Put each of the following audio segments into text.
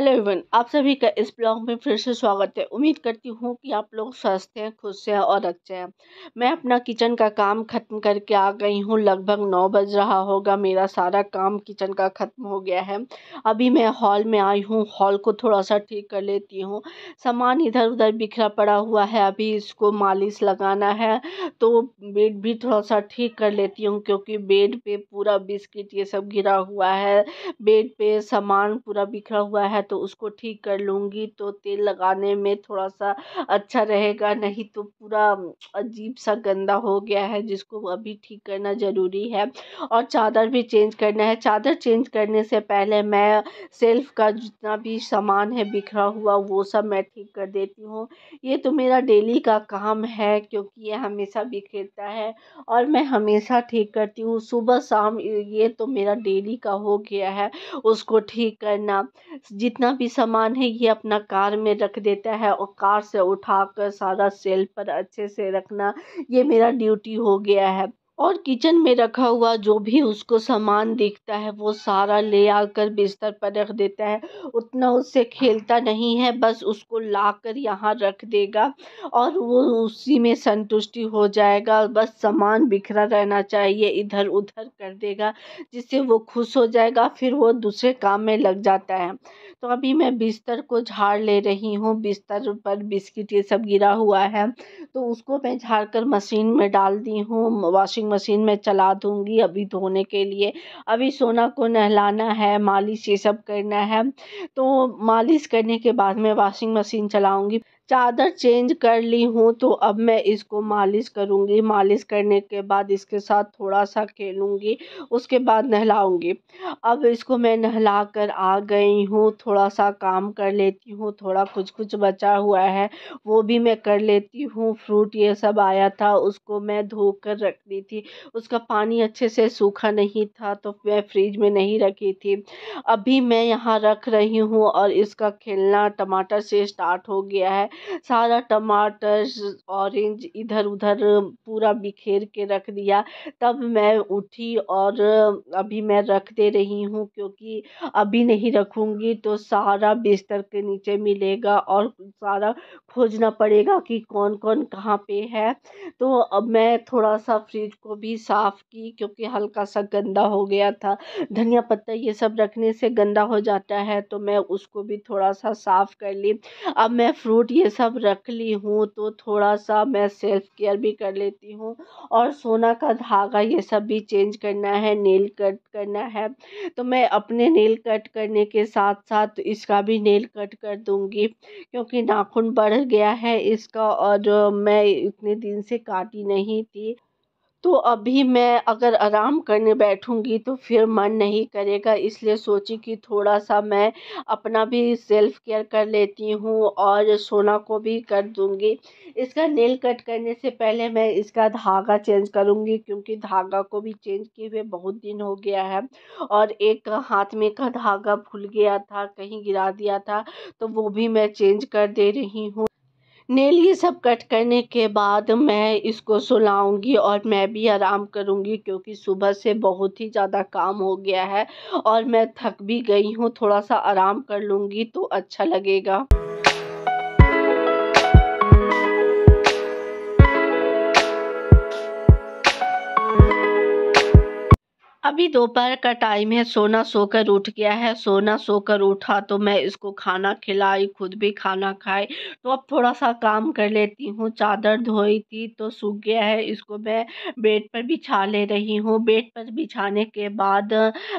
hello Avon आप सभी का इस ब्लॉग में फिर से स्वागत है उम्मीद करती हूँ कि आप लोग स्वस्थ हैं खुश हैं और अच्छे हैं मैं अपना किचन का काम ख़त्म करके आ गई हूँ लगभग नौ बज रहा होगा मेरा सारा काम किचन का ख़त्म हो गया है अभी मैं हॉल में आई हूँ हॉल को थोड़ा सा ठीक कर लेती हूँ सामान इधर उधर बिखरा पड़ा हुआ है अभी इसको मालिश लगाना है तो बेड भी थोड़ा सा ठीक कर लेती हूँ क्योंकि बेड पर पूरा बिस्किट ये सब गिरा हुआ है बेड पर सामान पूरा बिखरा हुआ है तो उसको ठीक कर लूँगी तो तेल लगाने में थोड़ा सा अच्छा रहेगा नहीं तो पूरा अजीब सा गंदा हो गया है जिसको अभी ठीक करना ज़रूरी है और चादर भी चेंज करना है चादर चेंज करने से पहले मैं सेल्फ़ का जितना भी सामान है बिखरा हुआ वो सब मैं ठीक कर देती हूँ ये तो मेरा डेली का काम है क्योंकि ये हमेशा बिखेरता है और मैं हमेशा ठीक करती हूँ सुबह शाम ये तो मेरा डेली का हो गया है उसको ठीक करना जितना जितना भी सामान है ये अपना कार में रख देता है और कार से उठाकर सारा सेल पर अच्छे से रखना ये मेरा ड्यूटी हो गया है और किचन में रखा हुआ जो भी उसको सामान दिखता है वो सारा ले आकर बिस्तर पर रख देता है उतना उससे खेलता नहीं है बस उसको लाकर यहाँ रख देगा और वो उसी में संतुष्टि हो जाएगा बस सामान बिखरा रहना चाहिए इधर उधर कर देगा जिससे वो खुश हो जाएगा फिर वो दूसरे काम में लग जाता है तो अभी मैं बिस्तर को झाड़ ले रही हूँ बिस्तर पर बिस्किट ये सब गिरा हुआ है तो उसको मैं झाड़ कर मशीन में डाल दी हूँ वॉशिंग मशीन मैं चला दूंगी अभी धोने के लिए अभी सोना को नहलाना है मालिश ये सब करना है तो मालिश करने के बाद मैं वॉशिंग मशीन चलाऊँगी चादर चेंज कर ली हूँ तो अब मैं इसको मालिश करूँगी मालिश करने के बाद इसके साथ थोड़ा सा खेलूँगी उसके बाद नहलाऊँगी अब इसको मैं नहला कर आ गई हूँ थोड़ा सा काम कर लेती हूँ थोड़ा कुछ कुछ बचा हुआ है वो भी मैं कर लेती हूँ फ्रूट ये सब आया था उसको मैं धो कर रख दी थी उसका पानी अच्छे से सूखा नहीं था तो मैं फ्रिज में नहीं रखी थी अभी मैं यहाँ रख रही हूँ और इसका खेलना टमाटर से स्टार्ट हो गया है सारा टमाटर ऑरेंज इधर उधर पूरा बिखेर के रख दिया तब मैं उठी और अभी मैं रख दे रही हूँ क्योंकि अभी नहीं रखूँगी तो सारा बिस्तर के नीचे मिलेगा और सारा खोजना पड़ेगा कि कौन कौन कहाँ पे है तो अब मैं थोड़ा सा फ्रिज को भी साफ़ की क्योंकि हल्का सा गंदा हो गया था धनिया पत्ता ये सब रखने से गंदा हो जाता है तो मैं उसको भी थोड़ा सा साफ़ कर ली अब मैं फ्रूट ये सब रख ली हूँ तो थोड़ा सा मैं सेल्फ़ केयर भी कर लेती हूँ और सोना का धागा ये सब भी चेंज करना है नेल कट करना है तो मैं अपने नेल कट करने के साथ साथ इसका भी नेल कट कर दूँगी क्योंकि नाख़ून बढ़ गया है इसका और मैं इतने दिन से काटी नहीं थी तो अभी मैं अगर आराम करने बैठूँगी तो फिर मन नहीं करेगा इसलिए सोची कि थोड़ा सा मैं अपना भी सेल्फ़ केयर कर लेती हूँ और सोना को भी कर दूँगी इसका नेल कट करने से पहले मैं इसका धागा चेंज करूँगी क्योंकि धागा को भी चेंज किए हुए बहुत दिन हो गया है और एक हाथ में का धागा भूल गया था कहीं गिरा दिया था तो वो भी मैं चेंज कर दे रही हूँ नेल ये सब कट करने के बाद मैं इसको सुलाऊंगी और मैं भी आराम करूंगी क्योंकि सुबह से बहुत ही ज़्यादा काम हो गया है और मैं थक भी गई हूँ थोड़ा सा आराम कर लूँगी तो अच्छा लगेगा अभी दोपहर का टाइम है सोना सोकर उठ गया है सोना सोकर उठा तो मैं इसको खाना खिलाई खुद भी खाना खाई तो अब थोड़ा सा काम कर लेती हूँ चादर धोई थी तो सूख गया है इसको मैं बेड पर बिछा ले रही हूँ बेड पर बिछाने के बाद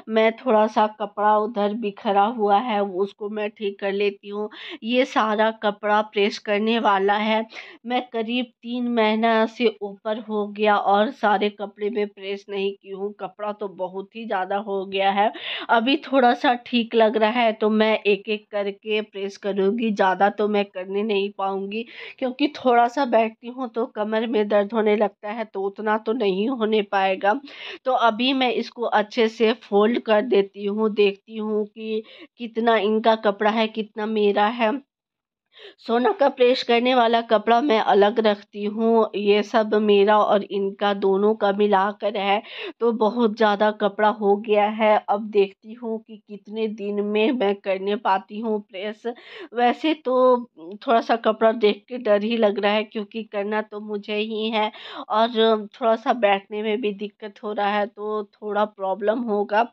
मैं थोड़ा सा कपड़ा उधर बिखरा हुआ है उसको मैं ठीक कर लेती हूँ ये सारा कपड़ा प्रेस करने वाला है मैं करीब तीन महीना से ऊपर हो गया और सारे कपड़े में प्रेस नहीं की हूँ कपड़ा तो बहुत ही ज़्यादा हो गया है अभी थोड़ा सा ठीक लग रहा है तो मैं एक एक करके प्रेस करूँगी ज़्यादा तो मैं करने नहीं पाऊँगी क्योंकि थोड़ा सा बैठती हूँ तो कमर में दर्द होने लगता है तो उतना तो नहीं होने पाएगा तो अभी मैं इसको अच्छे से फोल्ड कर देती हूँ देखती हूँ कि कितना इनका कपड़ा है कितना मेरा है सोना का प्रेस करने वाला कपड़ा मैं अलग रखती हूँ ये सब मेरा और इनका दोनों का मिलाकर है तो बहुत ज़्यादा कपड़ा हो गया है अब देखती हूँ कि कितने दिन में मैं करने पाती हूँ प्रेस वैसे तो थोड़ा सा कपड़ा देख के डर ही लग रहा है क्योंकि करना तो मुझे ही है और थोड़ा सा बैठने में भी दिक्कत हो रहा है तो थोड़ा प्रॉब्लम होगा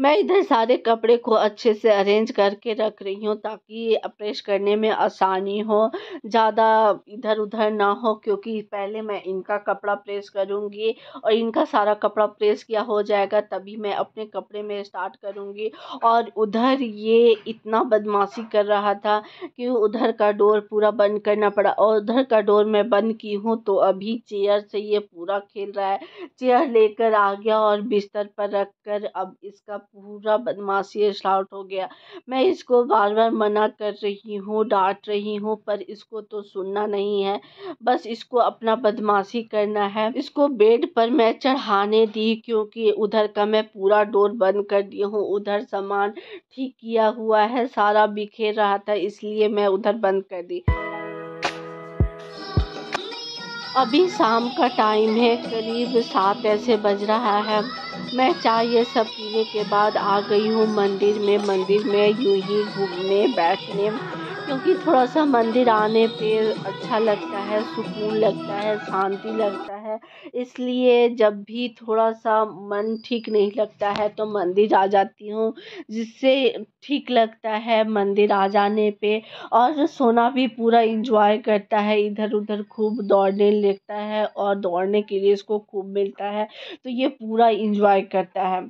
मैं इधर सारे कपड़े को अच्छे से अरेंज करके रख रही हूँ ताकि प्रेस करने में आसानी हो ज़्यादा इधर उधर ना हो क्योंकि पहले मैं इनका कपड़ा प्रेस करूँगी और इनका सारा कपड़ा प्रेस किया हो जाएगा तभी मैं अपने कपड़े में स्टार्ट करूँगी और उधर ये इतना बदमाशी कर रहा था कि उधर का डोर पूरा बंद करना पड़ा और उधर का डोर मैं बंद की हूँ तो अभी चेयर से ये पूरा खेल रहा है चेयर लेकर आ गया और बिस्तर पर रख कर अब इसका इसका पूरा बदमाशी स्टार्ट हो गया मैं इसको बार बार मना कर रही हूँ डांट रही हूँ पर इसको तो सुनना नहीं है बस इसको अपना बदमाशी करना है इसको बेड पर मैं चढ़ाने दी क्योंकि उधर का मैं पूरा डोर बंद कर दी हूँ उधर सामान ठीक किया हुआ है सारा बिखेर रहा था इसलिए मैं उधर बंद कर दी अभी शाम का टाइम है करीब सात ऐसे बज रहा है मैं चाय ये सब पीने के बाद आ गई हूँ मंदिर में मंदिर में यूँ ही घूमने बैठने क्योंकि थोड़ा सा मंदिर आने पे अच्छा लगता है सुकून लगता है शांति लगता है इसलिए जब भी थोड़ा सा मन ठीक नहीं लगता है तो मंदिर आ जाती हूँ जिससे ठीक लगता है मंदिर आ जाने पे और सोना भी पूरा इंजॉय करता है इधर उधर खूब दौड़ने लगता है और दौड़ने के लिए इसको खूब मिलता है तो ये पूरा इंजॉय करता है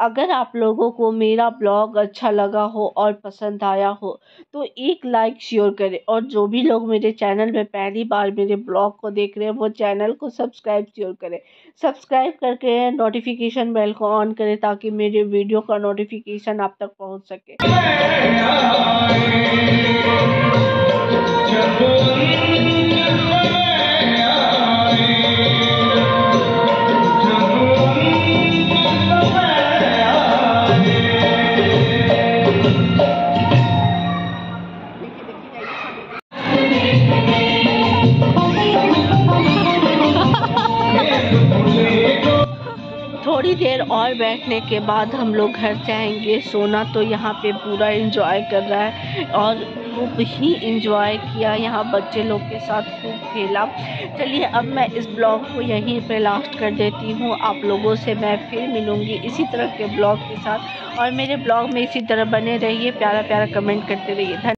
अगर आप लोगों को मेरा ब्लॉग अच्छा लगा हो और पसंद आया हो तो एक लाइक श्योर करें और जो भी लोग मेरे चैनल में पहली बार मेरे ब्लॉग को देख रहे हैं वो चैनल को सब्सक्राइब श्योर करें सब्सक्राइब करके नोटिफिकेशन बेल को ऑन करें ताकि मेरे वीडियो का नोटिफिकेशन आप तक पहुँच सके थोड़ी देर और बैठने के बाद हम लोग घर जाएंगे सोना तो यहाँ पे पूरा इंजॉय कर रहा है और खूब ही इंजॉय किया यहाँ बच्चे लोग के साथ खूब खेला चलिए अब मैं इस ब्लॉग को यहीं पे लास्ट कर देती हूँ आप लोगों से मैं फिर मिलूँगी इसी तरह के ब्लॉग के साथ और मेरे ब्लॉग में इसी तरह बने रहिए प्यारा प्यारा कमेंट करते रहिए